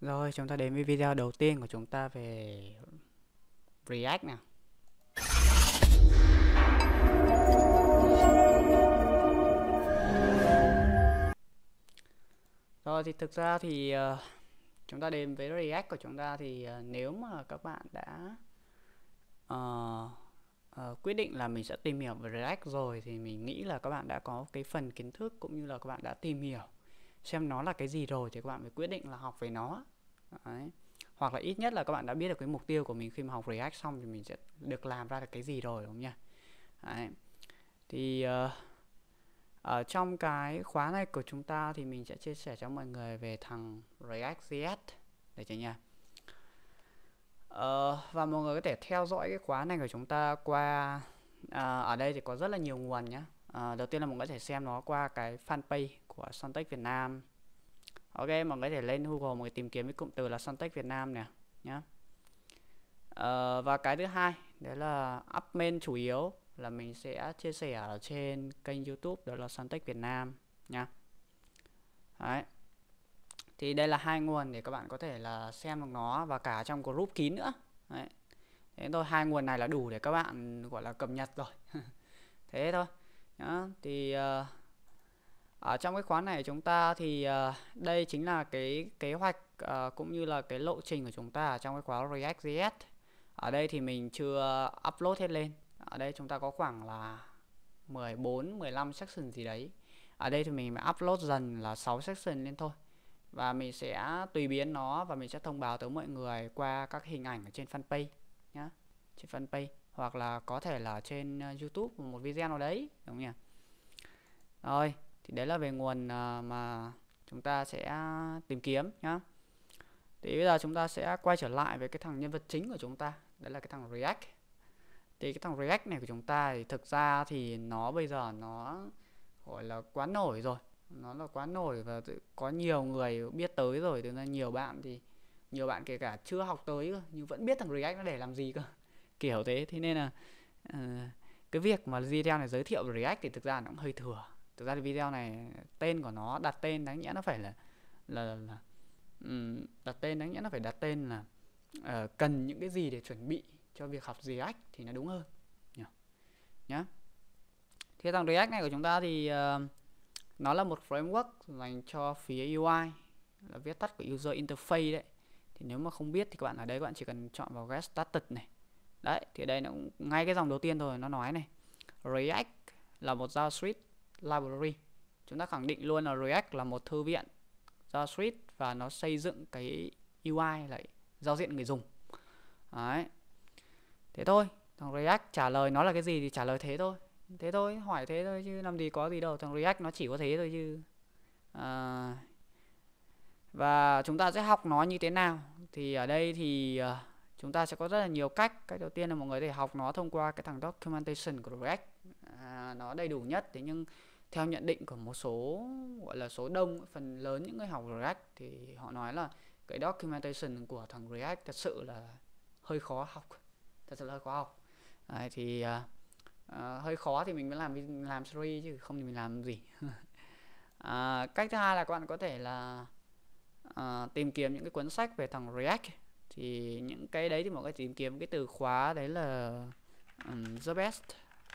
Rồi, chúng ta đến với video đầu tiên của chúng ta về React nào. Rồi thì thực ra thì uh, chúng ta đến với React của chúng ta thì uh, nếu mà các bạn đã uh, uh, quyết định là mình sẽ tìm hiểu về React rồi thì mình nghĩ là các bạn đã có cái phần kiến thức cũng như là các bạn đã tìm hiểu xem nó là cái gì rồi thì các bạn mới quyết định là học về nó Đấy. hoặc là ít nhất là các bạn đã biết được cái mục tiêu của mình khi mà học React xong thì mình sẽ được làm ra được cái gì rồi đúng không nhỉ? Đấy. thì uh, ở trong cái khóa này của chúng ta thì mình sẽ chia sẻ cho mọi người về thằng React.js để cho nha Uh, ờ, và mọi người có thể theo dõi cái khóa này của chúng ta qua uh, ở đây thì có rất là nhiều nguồn nhé uh, ờ, đầu tiên là mọi người có thể xem nó qua cái fanpage của Suntech Việt Nam Ok mọi người có thể lên Google mọi người tìm kiếm cái cụm từ là Suntech Việt Nam nè nhá ờ, và cái thứ hai đấy là up main chủ yếu là mình sẽ chia sẻ ở trên kênh YouTube đó là Suntech Việt Nam nha đấy thì đây là hai nguồn để các bạn có thể là xem được nó và cả trong group kín nữa đấy thế thôi hai nguồn này là đủ để các bạn gọi là cập nhật rồi thế thôi đó thì uh, À, trong cái khóa này chúng ta thì ờ, đây chính là cái kế hoạch ờ, cũng như là cái lộ trình của chúng ta trong cái khóa React.js. Ở đây thì mình chưa upload hết lên. Ở đây chúng ta có khoảng là 14, 15 section gì đấy. Ở đây thì mình upload dần là 6 section lên thôi. Và mình sẽ tùy biến nó và mình sẽ thông báo tới mọi người qua các hình ảnh ở trên fanpage nhá. Trên fanpage hoặc là có thể là trên ờ, YouTube một video nào đấy, đúng không nhỉ? Rồi, thì đấy là về nguồn à, mà chúng ta sẽ tìm kiếm nhá thì bây giờ chúng ta sẽ quay trở lại với cái thằng nhân vật chính của chúng ta đấy là cái thằng React thì cái thằng React này của chúng ta thì thực ra thì nó bây giờ nó gọi là quá nổi rồi nó là quá nổi và có nhiều người biết tới rồi thế nên nhiều bạn thì nhiều bạn kể cả chưa học tới cơ, nhưng vẫn biết thằng React nó để làm gì cơ kiểu thế thế nên là uh, cái việc mà video này giới thiệu React thì thực ra nó cũng hơi thừa thực ra thì video này tên của nó đặt tên đáng nhẽ nó phải là là, là, là um, đặt tên đáng nhẽ nó phải đặt tên là uh, cần những cái gì để chuẩn bị cho việc học React thì nó đúng hơn nhá nhá thì thằng React này của chúng ta thì uh, nó là một framework dành cho phía UI là viết tắt của user interface đấy thì nếu mà không biết thì các bạn ở đây các bạn chỉ cần chọn vào get started này đấy thì đây nó ngay cái dòng đầu tiên thôi nó nói này React là một JavaScript library chúng ta khẳng định luôn là React là một thư viện JavaScript và nó xây dựng cái UI lại giao diện người dùng đấy thế thôi thằng React trả lời nó là cái gì thì trả lời thế thôi thế thôi hỏi thế thôi chứ làm gì có gì đâu thằng React nó chỉ có thế thôi chứ à, và chúng ta sẽ học nó như thế nào thì ở đây thì ờ, chúng ta sẽ có rất là nhiều cách cách đầu tiên là mọi người để học nó thông qua cái thằng documentation của React à, nó đầy đủ nhất thế nhưng theo nhận định của một số gọi là số đông phần lớn những người học React thì họ nói là cái documentation của thằng React thật sự là hơi khó học thật sự là hơi khó học Đấy, thì uh, hơi khó thì mình mới làm làm series chứ không thì mình làm gì uh, cách thứ hai là các bạn có thể là uh, tìm kiếm những cái cuốn sách về thằng React thì những cái đấy thì mọi người tìm kiếm cái từ khóa đấy là um, the best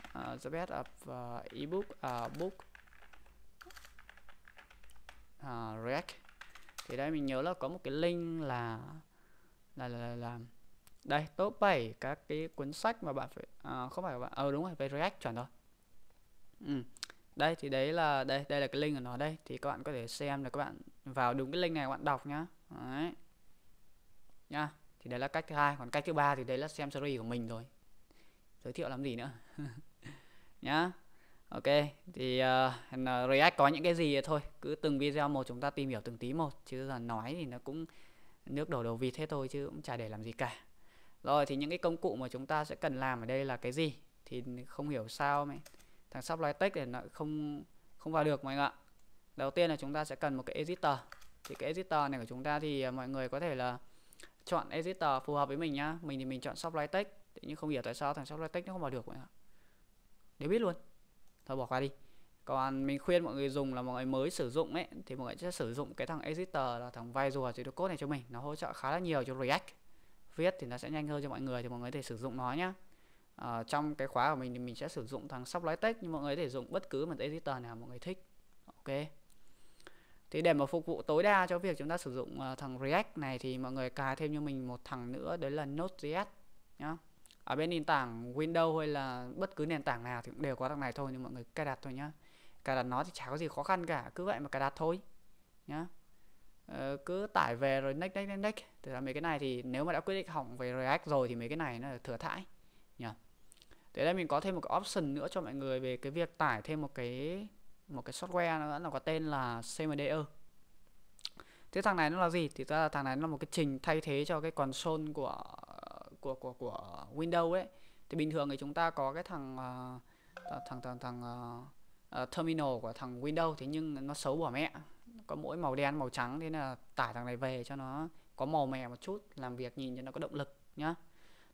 uh, the best of uh, ebook uh, book uh, React thì đây mình nhớ là có một cái link là là là, là, là đây top 7 các cái cuốn sách mà bạn phải uh, không phải bạn ờ uh, đúng rồi về React chuẩn rồi ừ. đây thì đấy là đây đây là cái link của nó đây thì các bạn có thể xem là các bạn vào đúng cái link này các bạn đọc nhá đấy nhá thì đấy là cách thứ hai còn cách thứ ba thì đấy là xem series của mình rồi giới thiệu làm gì nữa nhá Ok, thì uh, React có những cái gì thôi, cứ từng video một chúng ta tìm hiểu từng tí một chứ là nói thì nó cũng nước đổ đầu vịt thế thôi chứ cũng chả để làm gì cả. Rồi thì những cái công cụ mà chúng ta sẽ cần làm ở đây là cái gì thì không hiểu sao mày thằng tech thì nó không không vào được mọi người ạ. Đầu tiên là chúng ta sẽ cần một cái editor. Thì cái editor này của chúng ta thì ờ, mọi người có thể là chọn editor phù hợp với mình nhá. Mình thì mình chọn tech nhưng không hiểu tại sao thằng tech nó không vào được mọi người ạ. Để biết luôn thôi bỏ qua đi còn mình khuyên mọi người dùng là mọi người mới sử dụng ấy thì mọi người sẽ sử dụng cái thằng editor là thằng visual studio code này cho mình nó hỗ trợ khá là nhiều cho react viết thì nó sẽ nhanh hơn cho mọi người thì mọi người có thể sử dụng nó nhá ở ờ, trong cái khóa của mình thì mình sẽ sử dụng thằng lái text nhưng mọi người có thể dùng bất cứ một editor nào mọi người thích ok thì để mà phục vụ tối đa cho việc chúng ta sử dụng ờ, thằng react này thì mọi người cài thêm cho mình một thằng nữa đấy là node.js nhá ở bên nền tảng Windows hay là bất cứ nền tảng nào thì cũng đều có thằng này thôi nhưng mọi người cài đặt thôi nhá cài đặt nó thì chả có gì khó khăn cả cứ vậy mà cài đặt thôi nhá ờ, cứ tải về rồi next next next next thực ra mấy cái này thì nếu mà đã quyết định hỏng về React rồi thì mấy cái này nó là thừa thãi nhá thế đây mình có thêm một cái option nữa cho mọi người về cái việc tải thêm một cái một cái software nữa là có tên là CMDE thế thằng này nó là gì thì ra là thằng này nó là một cái trình thay thế cho cái console của của của của Windows ấy thì bình thường thì chúng ta có cái thằng uh, thằng thằng thằng uh, terminal của thằng Windows thế nhưng nó xấu bỏ mẹ có mỗi màu đen màu trắng thế là tải thằng này về cho nó có màu mè một chút làm việc nhìn cho nó có động lực nhá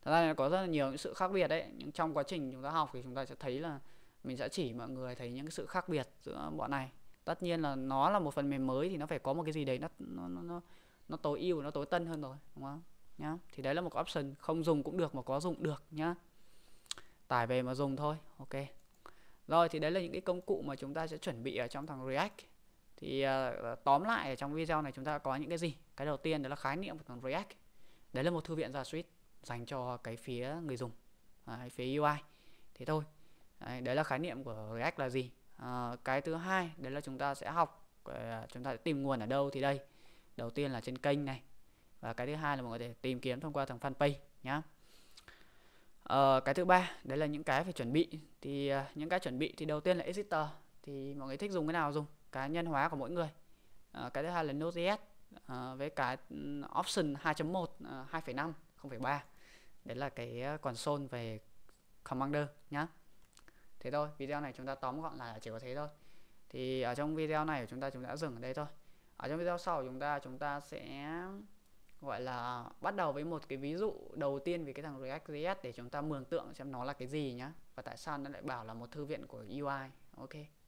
thật ra là có rất là nhiều những sự khác biệt đấy nhưng trong quá trình chúng ta học thì chúng ta sẽ thấy là mình sẽ chỉ mọi người thấy những sự khác biệt giữa bọn này tất nhiên là nó là một phần mềm mới thì nó phải có một cái gì đấy nó nó nó nó tối ưu nó tối tân hơn rồi đúng không nhá thì đấy là một option không dùng cũng được mà có dùng được nhá tải về mà dùng thôi ok rồi thì đấy là những cái công cụ mà chúng ta sẽ chuẩn bị ở trong thằng React thì uh, tóm lại ở trong video này chúng ta có những cái gì cái đầu tiên đó là khái niệm của thằng React đấy là một thư viện JavaScript dành cho cái phía người dùng à, phía UI thế thôi đấy, đấy là khái niệm của React là gì à, cái thứ hai đấy là chúng ta sẽ học à, chúng ta sẽ tìm nguồn ở đâu thì đây đầu tiên là trên kênh này và ờ, cái thứ hai là mọi người có thể tìm kiếm thông qua thằng fanpage nhá ờ, cái thứ ba đấy là những cái phải chuẩn bị thì uh, những cái chuẩn bị thì đầu tiên là editor thì mọi người thích dùng cái nào dùng cá nhân hóa của mỗi người uh, cái thứ hai là Node.js uh, với cái option 2.1 uh, 2.5 0.3 đấy là cái console về commander nhá thế thôi video này chúng ta tóm gọn là chỉ có thế thôi thì ở trong video này của chúng ta chúng đã dừng ở đây thôi ở trong video sau của chúng ta chúng ta sẽ gọi là bắt đầu với một cái ví dụ đầu tiên về cái thằng React.js để chúng ta mường tượng xem nó là cái gì nhá và tại sao nó lại bảo là một thư viện của UI ok